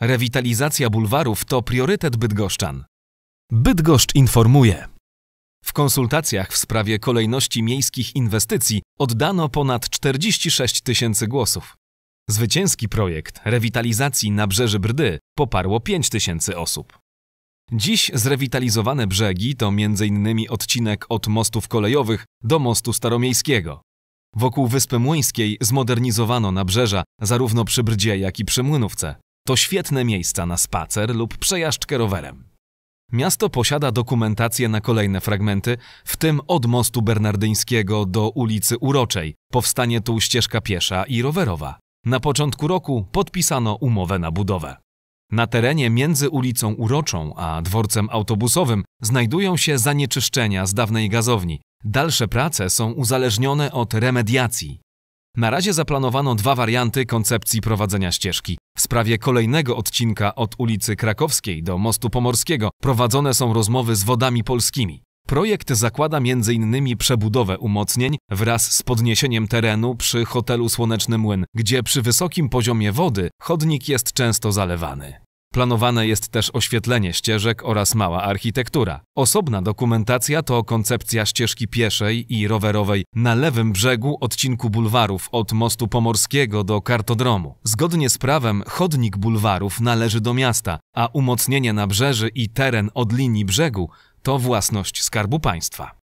Rewitalizacja bulwarów to priorytet Bydgoszczan. Bydgoszcz informuje. W konsultacjach w sprawie kolejności miejskich inwestycji oddano ponad 46 tysięcy głosów. Zwycięski projekt rewitalizacji nabrzeży Brdy poparło 5 tysięcy osób. Dziś zrewitalizowane brzegi to m.in. odcinek od mostów kolejowych do mostu staromiejskiego. Wokół Wyspy Młyńskiej zmodernizowano nabrzeża zarówno przy Brdzie, jak i przy Młynówce to świetne miejsca na spacer lub przejażdżkę rowerem. Miasto posiada dokumentację na kolejne fragmenty, w tym od mostu bernardyńskiego do ulicy Uroczej. Powstanie tu ścieżka piesza i rowerowa. Na początku roku podpisano umowę na budowę. Na terenie między ulicą Uroczą a dworcem autobusowym znajdują się zanieczyszczenia z dawnej gazowni. Dalsze prace są uzależnione od remediacji. Na razie zaplanowano dwa warianty koncepcji prowadzenia ścieżki sprawie kolejnego odcinka od ulicy Krakowskiej do Mostu Pomorskiego prowadzone są rozmowy z wodami polskimi. Projekt zakłada m.in. przebudowę umocnień wraz z podniesieniem terenu przy hotelu Słoneczny Młyn, gdzie przy wysokim poziomie wody chodnik jest często zalewany. Planowane jest też oświetlenie ścieżek oraz mała architektura. Osobna dokumentacja to koncepcja ścieżki pieszej i rowerowej na lewym brzegu odcinku bulwarów od Mostu Pomorskiego do Kartodromu. Zgodnie z prawem chodnik bulwarów należy do miasta, a umocnienie nabrzeży i teren od linii brzegu to własność Skarbu Państwa.